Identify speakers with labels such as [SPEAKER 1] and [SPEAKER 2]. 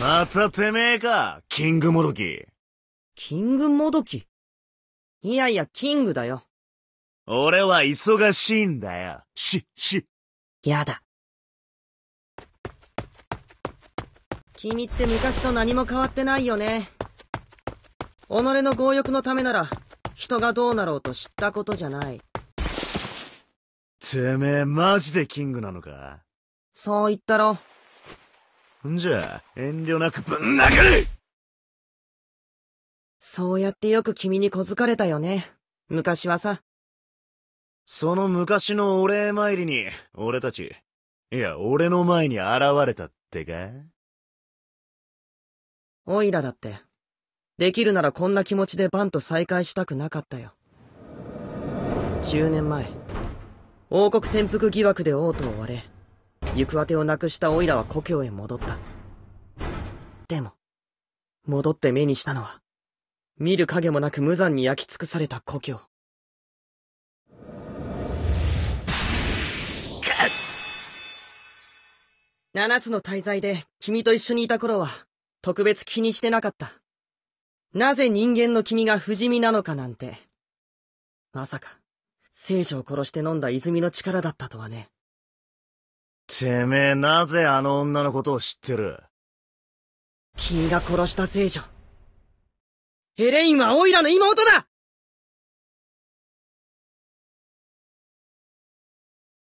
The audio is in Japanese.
[SPEAKER 1] またてめえか、キングもどき。キングもどきいやいや、キングだよ。俺は忙しいんだよ。し、し。やだ。君って昔と何も変わってないよね。己の強欲のためなら、人がどうなろうと知ったことじゃない。てめえ、マジでキングなのかそう言ったろ。んじゃあ、遠慮なくぶん殴るそうやってよく君に小づかれたよね。昔はさ。その昔のお礼参りに、俺たち、いや、俺の前に現れたってかおいらだって、できるならこんな気持ちでバンと再会したくなかったよ。10年前、王国転覆疑惑で王と追われ、行く当てをなくしたオイラは故郷へ戻った。でも、戻って目にしたのは、見る影もなく無残に焼き尽くされた故郷。七つの滞在で君と一緒にいた頃は、特別気にしてなかった。なぜ人間の君が不死身なのかなんて。まさか、聖女を殺して飲んだ泉の力だったとはね。てめえなぜあの女のことを知ってる君が殺した聖女。エレインはオイラの妹だ